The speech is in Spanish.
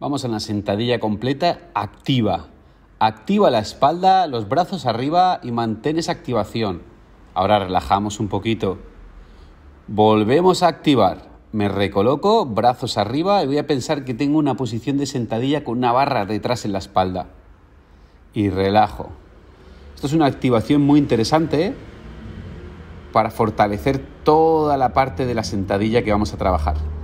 Vamos a la sentadilla completa activa. Activa la espalda, los brazos arriba y mantén esa activación. Ahora relajamos un poquito. Volvemos a activar. Me recoloco, brazos arriba y voy a pensar que tengo una posición de sentadilla con una barra detrás en la espalda. Y relajo. Esto es una activación muy interesante ¿eh? para fortalecer toda la parte de la sentadilla que vamos a trabajar.